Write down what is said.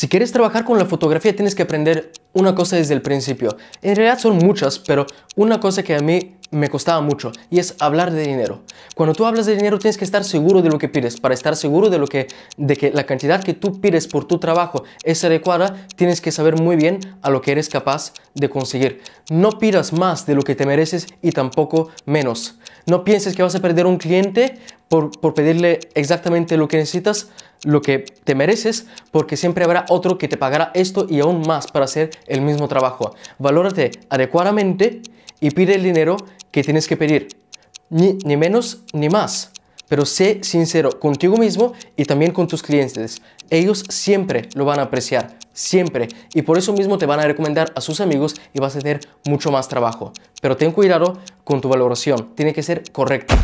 Si quieres trabajar con la fotografía tienes que aprender una cosa desde el principio. En realidad son muchas, pero una cosa que a mí me costaba mucho y es hablar de dinero. Cuando tú hablas de dinero tienes que estar seguro de lo que pides. Para estar seguro de, lo que, de que la cantidad que tú pides por tu trabajo es adecuada, tienes que saber muy bien a lo que eres capaz de conseguir. No pidas más de lo que te mereces y tampoco menos. No pienses que vas a perder un cliente por, por pedirle exactamente lo que necesitas, lo que te mereces, porque siempre habrá otro que te pagará esto y aún más para hacer el mismo trabajo. Valórate adecuadamente y pide el dinero que tienes que pedir. Ni, ni menos ni más. Pero sé sincero contigo mismo y también con tus clientes. Ellos siempre lo van a apreciar, siempre. Y por eso mismo te van a recomendar a sus amigos y vas a tener mucho más trabajo. Pero ten cuidado con tu valoración, tiene que ser correcta.